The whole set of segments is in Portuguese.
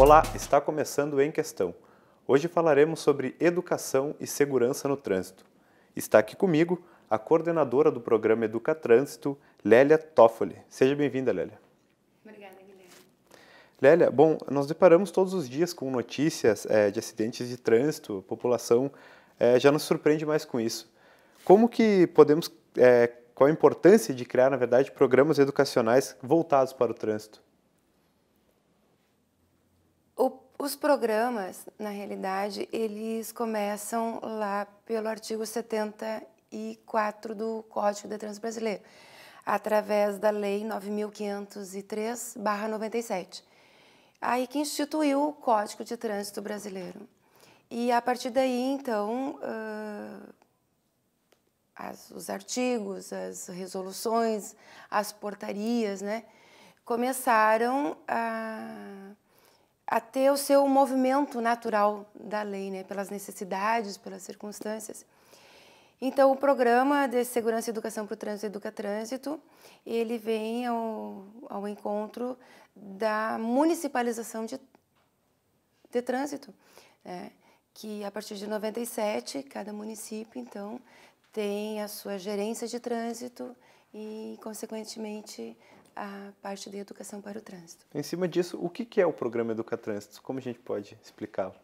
Olá, está começando em questão. Hoje falaremos sobre educação e segurança no trânsito. Está aqui comigo a coordenadora do programa Educa Trânsito, Lélia Toffoli. Seja bem-vinda, Lélia. Obrigada, Guilherme. Lélia, bom, nós deparamos todos os dias com notícias é, de acidentes de trânsito, a população é, já nos surpreende mais com isso. Como que podemos, é, qual a importância de criar, na verdade, programas educacionais voltados para o trânsito? Os programas, na realidade, eles começam lá pelo artigo 74 do Código de Trânsito Brasileiro, através da Lei 9503/97. Aí que instituiu o Código de Trânsito Brasileiro. E a partir daí, então, uh, as, os artigos, as resoluções, as portarias, né, começaram a a ter o seu movimento natural da lei, né, pelas necessidades, pelas circunstâncias. Então, o programa de Segurança e Educação para o Trânsito Educa Trânsito, ele vem ao, ao encontro da municipalização de, de trânsito, né? que a partir de 97, cada município, então, tem a sua gerência de trânsito e, consequentemente, a parte de educação para o trânsito. Em cima disso, o que é o programa Educa Trânsito? Como a gente pode explicá-lo?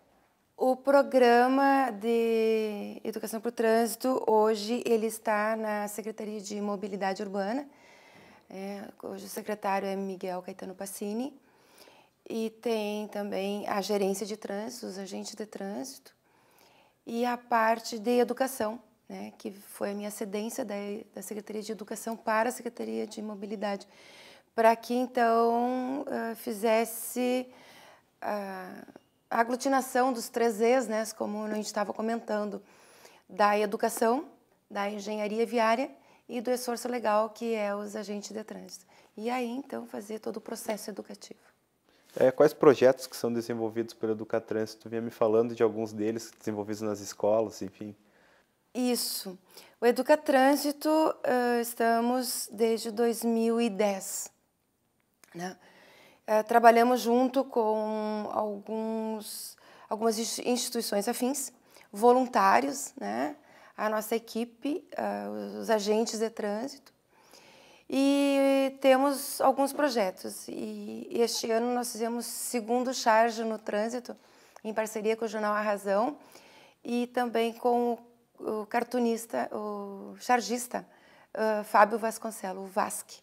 O programa de educação para o trânsito hoje ele está na Secretaria de Mobilidade Urbana. É, hoje o secretário é Miguel Caetano Passini e tem também a gerência de trânsito, os agentes de trânsito e a parte de educação né, que foi a minha cedência da, da Secretaria de Educação para a Secretaria de Mobilidade, para que então uh, fizesse uh, a aglutinação dos três E's, né, como a gente estava comentando, da educação, da engenharia viária e do esforço legal, que é os agentes de trânsito. E aí, então, fazer todo o processo educativo. É, quais projetos que são desenvolvidos pelo Educatrânsito? Tu vinha me falando de alguns deles desenvolvidos nas escolas, enfim. Isso. O Educa Trânsito uh, estamos desde 2010. Né? Uh, trabalhamos junto com alguns, algumas instituições afins, voluntários, né? a nossa equipe, uh, os agentes de trânsito, e temos alguns projetos. E este ano nós fizemos segundo charge no trânsito, em parceria com o Jornal A Razão e também com o o cartunista, o chargista uh, Fábio Vasconcelos, o Vasque.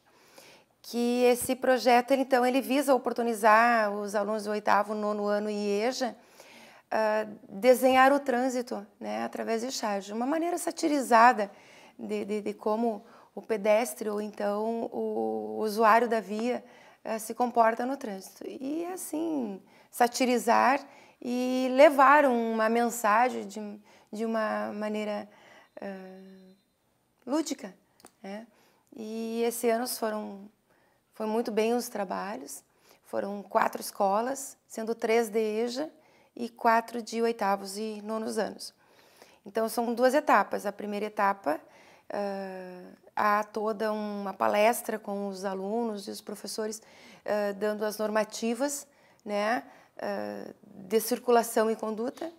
Que esse projeto, ele, então, ele visa oportunizar os alunos do oitavo, nono ano e EJA uh, desenhar o trânsito né, através de charge. Uma maneira satirizada de, de, de como o pedestre ou então o usuário da via uh, se comporta no trânsito. E assim, satirizar e levaram uma mensagem de, de uma maneira uh, lúdica. Né? E esse ano foram, foi muito bem os trabalhos, foram quatro escolas, sendo três de EJA e quatro de oitavos e nonos anos. Então são duas etapas. A primeira etapa uh, há toda uma palestra com os alunos e os professores uh, dando as normativas, né? Ah, de circulação e conduta,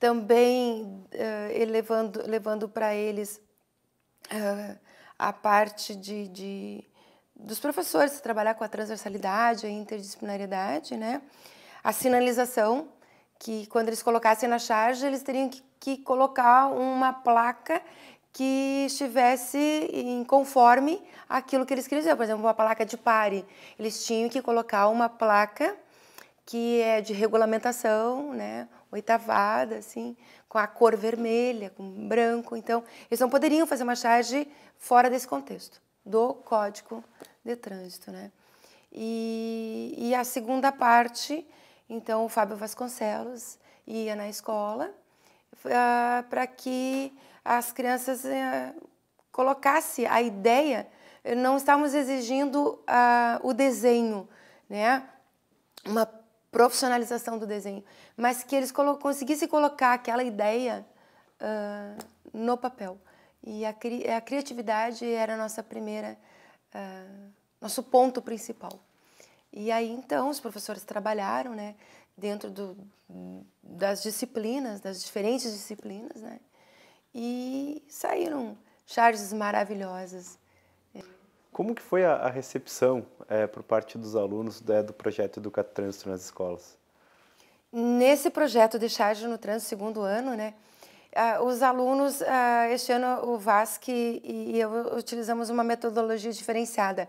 também uh, ah, levando, levando para eles uh, a parte de, de, dos professores, trabalhar com a transversalidade, a interdisciplinariedade, né? a sinalização, que quando eles colocassem na charge, eles teriam que, que colocar uma placa que estivesse em conforme aquilo que eles queriam Por exemplo, uma placa de pare. Eles tinham que colocar uma placa que é de regulamentação, né? oitavada, assim, com a cor vermelha, com branco. Então, eles não poderiam fazer uma charge fora desse contexto do Código de Trânsito. Né? E, e a segunda parte, então, o Fábio Vasconcelos ia na escola uh, ah, para que as crianças uh, colocasse a ideia, eh, não estávamos exigindo uh, o desenho, né? uma profissionalização do desenho, mas que eles colo conseguissem colocar aquela ideia uh, no papel. E a, cri a, criatividade era a nossa primeira, uh, nosso ponto principal. E aí então os professores trabalharam, né, dentro do, das disciplinas, das diferentes disciplinas, né, e saíram charges maravilhosas como que foi a, a recepção é, por parte dos alunos né, do projeto Educa Trânsito nas escolas? Nesse projeto de charge no trânsito segundo ano, né, ah, os alunos, ah, este ano o VASC e eu utilizamos uma metodologia diferenciada.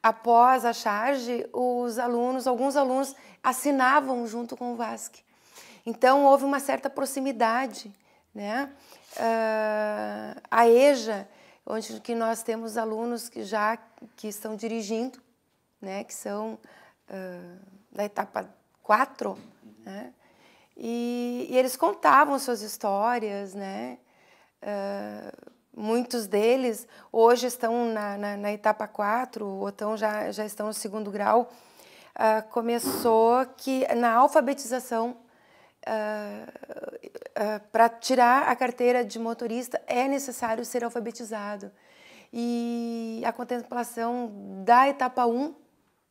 Após a charge, os alunos, alguns alunos assinavam junto com o VASC. Então, houve uma certa proximidade. Né? Ah, a EJA onde que nós temos alunos que já que estão dirigindo, né, que são uh, ah, da etapa 4, uhum. né, e, e, eles contavam suas histórias, né, uh, muitos deles hoje estão na, na, na etapa 4, ou então já, já estão no segundo grau, uh, começou que na alfabetização ah, ah, para tirar a carteira de motorista é necessário ser alfabetizado. E a contemplação da etapa 1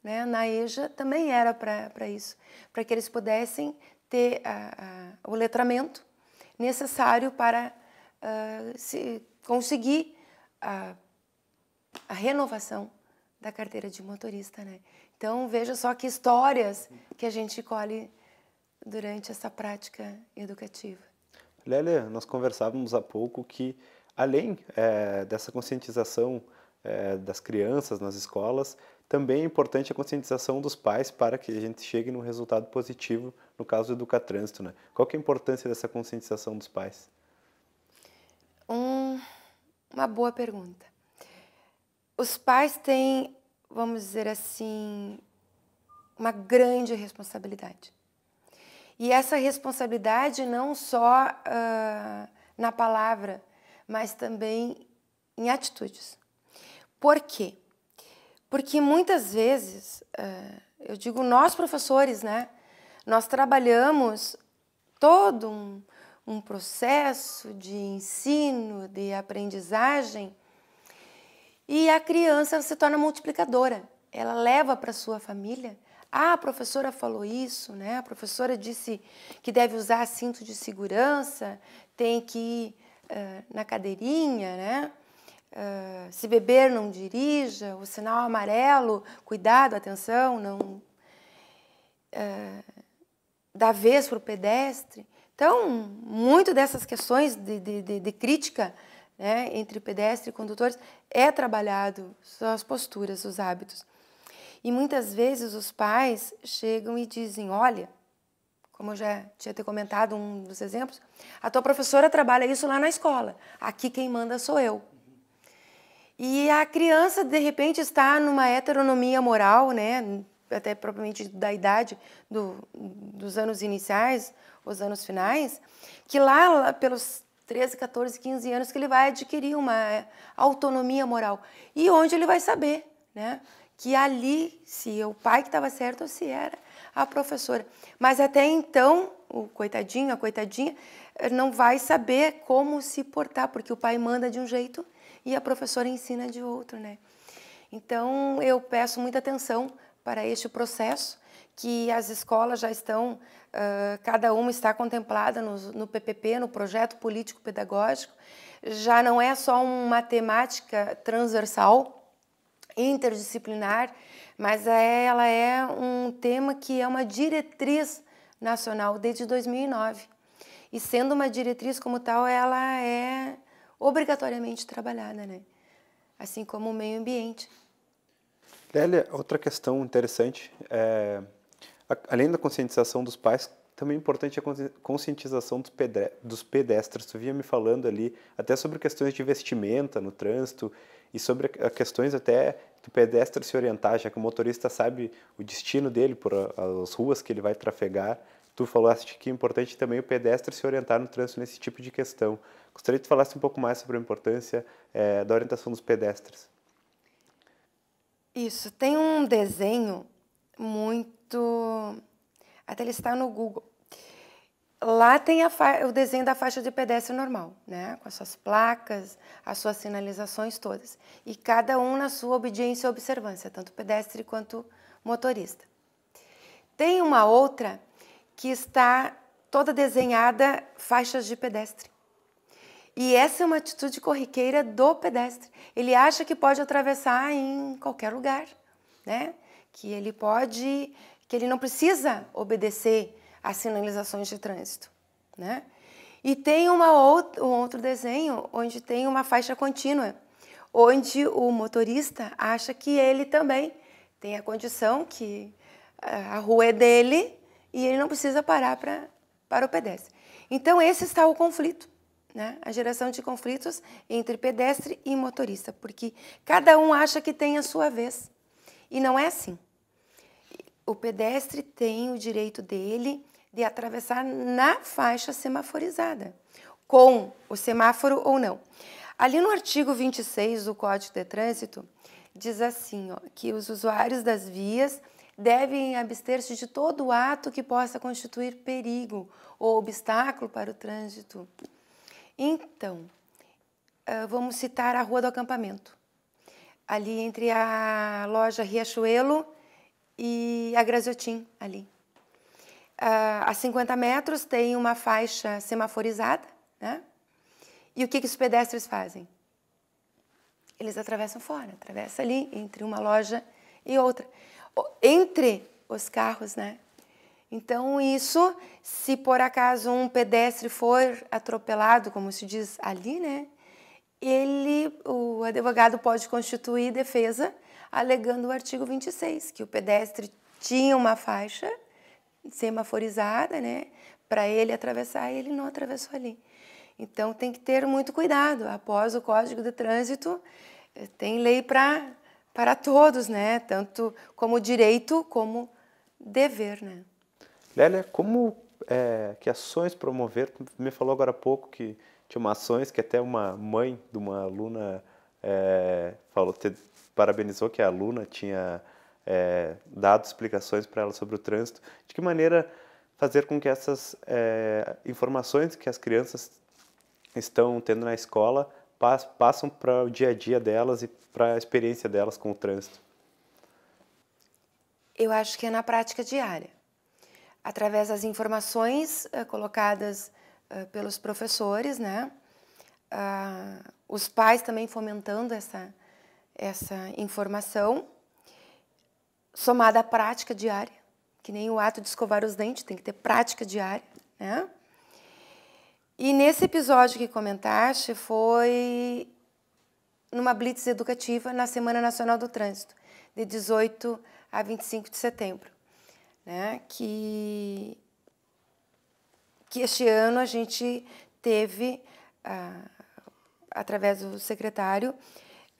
né, na EJA também era para isso, para que eles pudessem ter ah, o letramento necessário para se conseguir a, a renovação da carteira de motorista. Né? Então, veja só que histórias que a gente colhe durante essa prática educativa. Lélia, nós conversávamos há pouco que, além é, dessa conscientização é, das crianças nas escolas, também é importante a conscientização dos pais para que a gente chegue num resultado positivo no caso do trânsito, Né? Qual é a importância dessa conscientização dos pais? Um, uma boa pergunta. Os pais têm, vamos dizer assim, uma grande responsabilidade. E essa responsabilidade não só uh, na palavra, mas também em atitudes. Por quê? Porque muitas vezes, uh, eu digo nós professores, né? Nós trabalhamos todo um, um processo de ensino, de aprendizagem, e a criança se torna multiplicadora. Ela leva para sua família ah, a professora falou isso, né? A professora disse que deve usar cinto de segurança, tem que ir uh, na cadeirinha, né? Uh, se beber, não dirija. O sinal amarelo, cuidado, atenção, não uh, dá vez para o pedestre. Então, muito dessas questões de, de, de, de crítica né, entre pedestre e condutores é trabalhado, são as posturas, os hábitos. E muitas vezes os pais chegam e dizem: Olha, como eu já tinha ter comentado um dos exemplos, a tua professora trabalha isso lá na escola. Aqui quem manda sou eu. E a criança, de repente, está numa heteronomia moral, né? até propriamente da idade do, dos anos iniciais, os anos finais, que lá pelos 13, 14, 15 anos que ele vai adquirir uma autonomia moral e onde ele vai saber, né? que ali se o pai que estava certo ou se era a professora. Mas até então, o coitadinho, a coitadinha, eh, não vai saber como se portar, porque o pai manda de um jeito e a professora ensina de outro, né? Então, eu peço muita atenção para este processo, que as escolas já estão, uh, cada uma está contemplada no, no, PPP, no Projeto Político Pedagógico, já não é só uma temática transversal, interdisciplinar, mas é, ela é um tema que é uma diretriz nacional desde 2009. E sendo uma diretriz como tal, ela é obrigatoriamente trabalhada, né? assim como o meio ambiente. Lélia, outra questão interessante, é, além da conscientização dos pais, também é importante a conscientização dos, dos pedestres. Tu vinha me falando ali até sobre questões de vestimenta no trânsito e sobre questões até do pedestre se orientar, já que o motorista sabe o destino dele por as ruas que ele vai trafegar. Tu falaste que é importante também o pedestre se orientar no trânsito nesse tipo de questão. Gostaria que tu falasse um pouco mais sobre a importância é, da orientação dos pedestres. Isso, tem um desenho muito. Até ele está no Google, Lá tem o desenho da faixa de pedestre normal, né? com as suas placas, as suas sinalizações todas. E cada um na sua obediência e observância, tanto pedestre quanto motorista. Tem uma outra que está toda desenhada faixas de pedestre. E essa é uma atitude corriqueira do pedestre. Ele acha que pode atravessar em qualquer lugar, né? que ele pode, que ele não precisa obedecer as sinalizações de trânsito, né? E tem uma out um outro desenho onde tem uma faixa contínua, onde o motorista acha que ele também tem a condição que eh, a rua é dele e ele não precisa parar pra, para o pedestre. Então, esse está o conflito, né? a geração de conflitos entre pedestre e motorista, porque cada um acha que tem a sua vez. E não é assim o pedestre tem o direito dele de atravessar na faixa semaforizada, com o semáforo ou não. Ali no artigo 26 do Código de Trânsito, diz assim, ó, que os usuários das vias devem abster-se de todo ato que possa constituir perigo ou obstáculo para o trânsito. Então, ah, vamos citar a Rua do Acampamento, ali entre a loja Riachuelo e a Graziotin ali. Uh, a 50 metros tem uma faixa semaforizada, né? E o que, que os pedestres fazem? Eles atravessam fora, atravessa ali entre uma loja e outra, entre os carros, né? Então isso, se por acaso um pedestre for atropelado, como se diz ali, né? Ele, o advogado pode constituir defesa alegando o artigo 26, que o pedestre tinha uma faixa semaforizada, né, para ele atravessar e ele não atravessou ali. Então tem que ter muito cuidado. Após o Código de Trânsito, eh, tem lei para para todos, né, tanto como direito como dever, né? Lélia, como é, que ações promover? Me falou agora há pouco que tinha uma ações que até uma mãe de uma aluna é, falou, parabenizou que a aluna tinha é, dado explicações para ela sobre o trânsito. De que maneira fazer com que essas é, informações que as crianças estão tendo na escola passem passam para o dia a dia delas e para a experiência delas com o trânsito? Eu acho que é na prática diária. Através das informações uh, colocadas uh, pelos professores, né? Uh, os pais também fomentando essa, essa informação, somada à prática diária, que nem o ato de escovar os dentes, tem que ter prática diária, né? E nesse episódio que comentaste foi numa blitz educativa na Semana Nacional do Trânsito, de 18 a 25 de setembro, né? Que que este ano a gente teve ah, através do secretário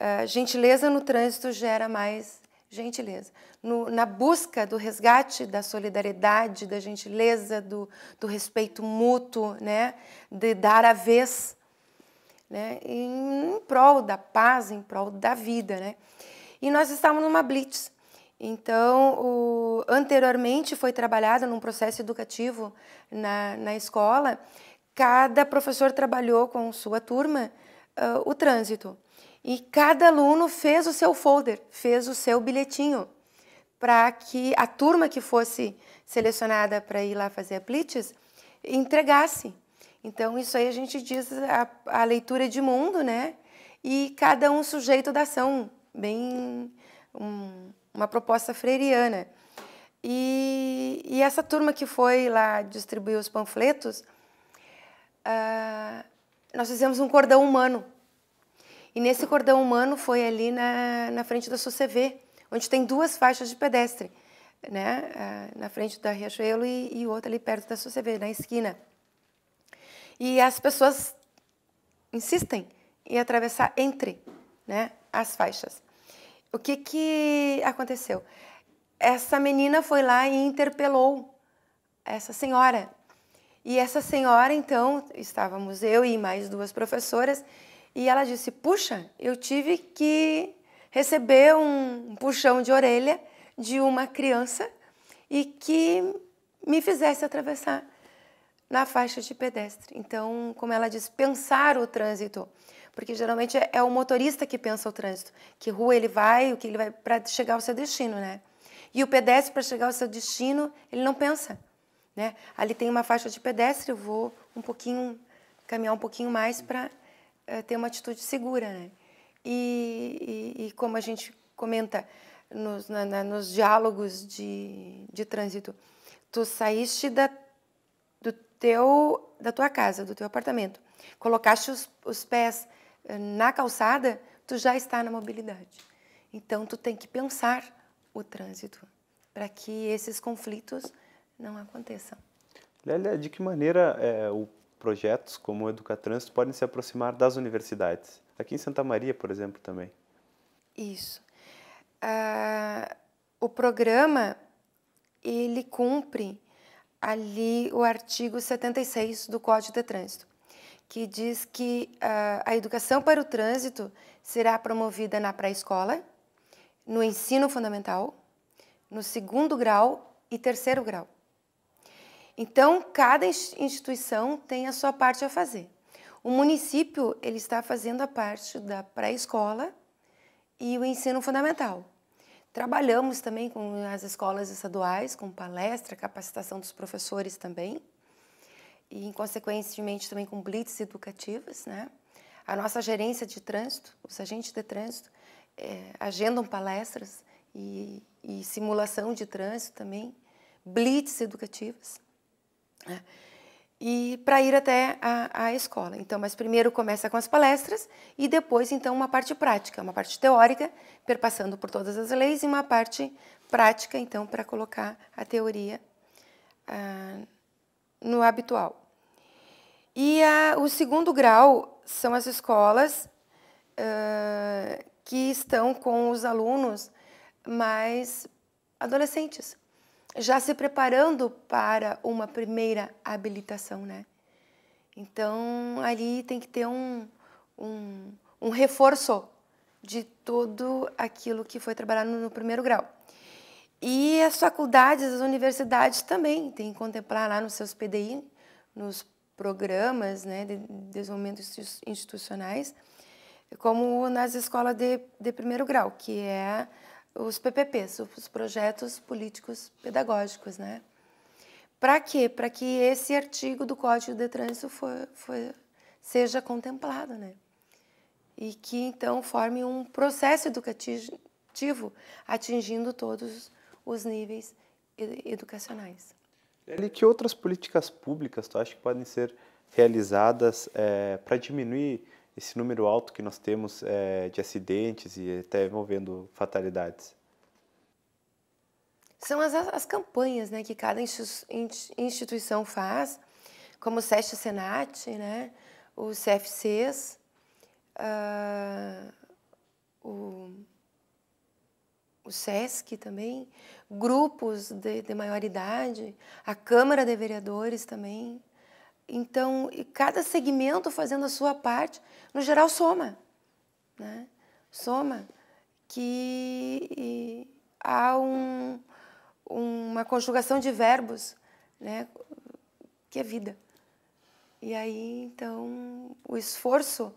ah, gentileza no trânsito gera mais gentileza. No, na busca do resgate da solidariedade, da gentileza, do, do respeito mútuo, né? de dar a vez, né? em, em prol da paz, em prol da vida. Né? E nós estávamos numa blitz. Então, o, anteriormente foi trabalhado num processo educativo na, na escola, cada professor trabalhou com sua turma uh, o trânsito. E cada aluno fez o seu folder, fez o seu bilhetinho, para que a turma que fosse selecionada para ir lá fazer a blitz entregasse. Então, isso aí a gente diz a, a leitura de mundo, né? E cada um sujeito da ação, bem um, uma proposta freiriana. E, e, essa turma que foi lá distribuir os panfletos, uh, nós fizemos um cordão humano e nesse cordão humano foi ali na, na frente da CV onde tem duas faixas de pedestre, né? Ah, na frente da Riachuelo e, e outra ali perto da CV na esquina. E as pessoas insistem em atravessar entre né, as faixas. O que, que aconteceu? Essa menina foi lá e interpelou essa senhora. E essa senhora, então, estávamos eu e mais duas professoras, e ela disse: Puxa, eu tive que receber um puxão de orelha de uma criança e que me fizesse atravessar na faixa de pedestre. Então, como ela diz, pensar o trânsito, porque geralmente é, é o motorista que pensa o trânsito, que rua ele vai, o que ele vai para chegar ao seu destino, né? E o pedestre para chegar ao seu destino, ele não pensa, né? Ali tem uma faixa de pedestre, eu vou um pouquinho caminhar um pouquinho mais para é, ter uma atitude segura, né? E, e, e como a gente comenta nos, na, na, nos diálogos de, de trânsito, tu saíste da, do teu, da tua casa, do teu apartamento, colocaste os, os pés eh, na calçada, tu já está na mobilidade. Então, tu tem que pensar o trânsito para que esses conflitos não aconteçam. Lélia, de que maneira é, o projetos como o Educatrânsito podem se aproximar das universidades. Aqui em Santa Maria, por exemplo, também. Isso. Ah, o programa, ele cumpre ali o artigo 76 do Código de Trânsito, que diz que ah, a educação para o trânsito será promovida na pré-escola, no ensino fundamental, no segundo grau e terceiro grau. Então, cada instituição tem a sua parte a fazer. O município ele está fazendo a parte da pré-escola e o ensino fundamental. Trabalhamos também com as escolas estaduais, com palestra, capacitação dos professores também, e, em consequentemente, também com blitz educativas. Né? A nossa gerência de trânsito, os agentes de trânsito, é, agendam palestras e, e simulação de trânsito também, blitz educativas. Né? E para ir até a, a, escola. Então, mas primeiro começa com as palestras e depois, então, uma parte prática, uma parte teórica, perpassando por todas as leis, e uma parte prática, então, para colocar a teoria ah, no habitual. E o segundo grau são as escolas ah, que estão com os alunos mais adolescentes, já se preparando para uma primeira habilitação, né? Então, ali tem que ter um, um, um reforço de tudo aquilo que foi trabalhado no primeiro grau. E as faculdades, as universidades também têm que contemplar lá nos seus PDI, nos programas né, de desenvolvimento institucionais, como nas escolas de, de primeiro grau, que é os PPPs, os projetos políticos pedagógicos, né? Para quê? Para que esse artigo do Código de Trânsito for, for, seja contemplado, né? E que então forme um processo educativo atingindo todos os níveis educacionais. E que outras políticas públicas tu acha que podem ser realizadas é, eh, para diminuir esse número alto que nós temos é, de acidentes e até envolvendo fatalidades? São as, as campanhas né, que cada instituição faz, como o SESC Senat, né, o CFCs, uh, ah, o, o SESC também, grupos de, de maioridade, a Câmara de Vereadores também. Então, cada segmento fazendo a sua parte, no geral, soma. Né? Soma que há um, uma conjugação de verbos, né? que é vida. E aí, então, o esforço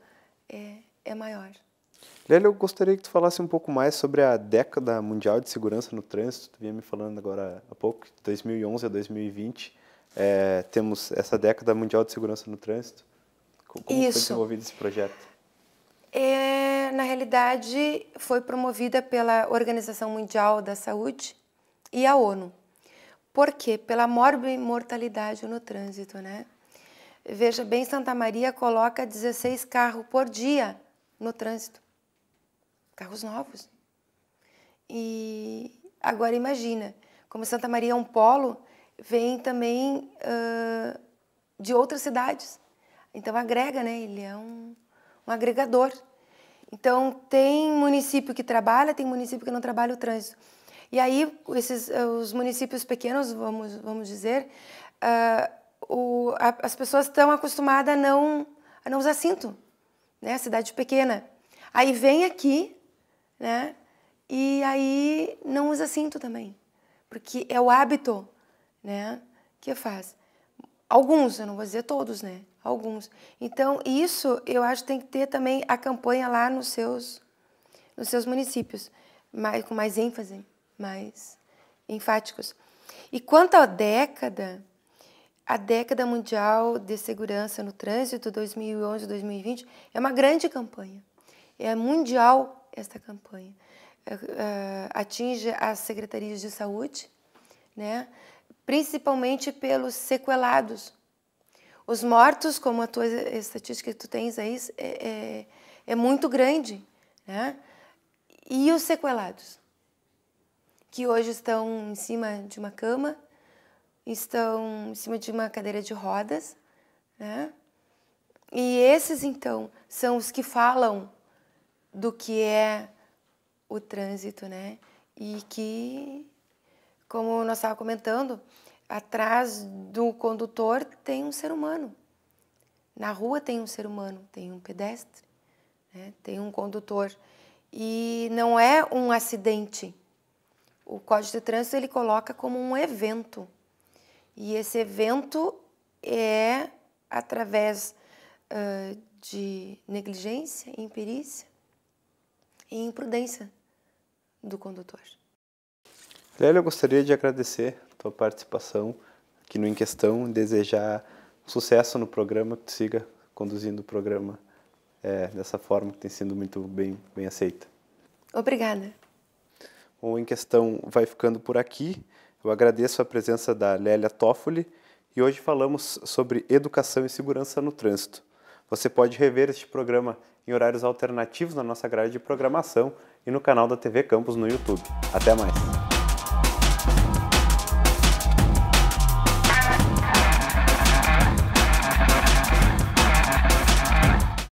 é, é maior. Lélia, eu gostaria que tu falasse um pouco mais sobre a década mundial de segurança no trânsito. Tu vinha me falando agora há pouco, de 2011 a 2020 é, temos essa década mundial de segurança no trânsito. Como Isso. foi desenvolvido esse projeto? É, na realidade, foi promovida pela Organização Mundial da Saúde e a ONU. Por quê? Pela mórbida mortalidade no trânsito, né? Veja bem, Santa Maria coloca 16 carros por dia no trânsito. Carros novos. E agora imagina, como Santa Maria é um polo, vem também uh, de outras cidades. Então agrega, né? Ele é um, um agregador. Então tem município que trabalha, tem município que não trabalha o trânsito. E aí esses os municípios pequenos, vamos vamos dizer, uh, o, a, as pessoas estão acostumadas a não a não usar cinto, né? A cidade pequena. Aí vem aqui, né? E aí não usa cinto também, porque é o hábito né? Que faz. Alguns, eu não vou dizer todos, né? Alguns. Então, isso eu acho que tem que ter também a campanha lá nos seus, nos seus municípios, mais, com mais ênfase, mais enfáticos. E quanto à década, a década mundial de segurança no trânsito 2011-2020 é uma grande campanha. É mundial esta campanha. É, é, atinge as secretarias de saúde, né? principalmente pelos sequelados. Os mortos, como a tua estatística que tu tens aí, é, é, é muito grande, né? E os sequelados, que hoje estão em cima de uma cama, estão em cima de uma cadeira de rodas, né? E esses, então, são os que falam do que é o trânsito, né? E que como nós estávamos comentando, atrás do condutor tem um ser humano. Na rua tem um ser humano, tem um pedestre, né? tem um condutor. E não é um acidente. O Código de Trânsito ele coloca como um evento. E esse evento é através uh, de negligência, imperícia e imprudência do condutor. Lélia, eu gostaria de agradecer a tua participação aqui no Em Questão e desejar sucesso no programa, que tu siga conduzindo o programa é, dessa forma que tem sido muito bem, bem aceita. Obrigada. O Em Questão vai ficando por aqui. Eu agradeço a presença da Lélia Toffoli e hoje falamos sobre educação e segurança no trânsito. Você pode rever este programa em horários alternativos na nossa grade de programação e no canal da TV Campus no YouTube. Até mais!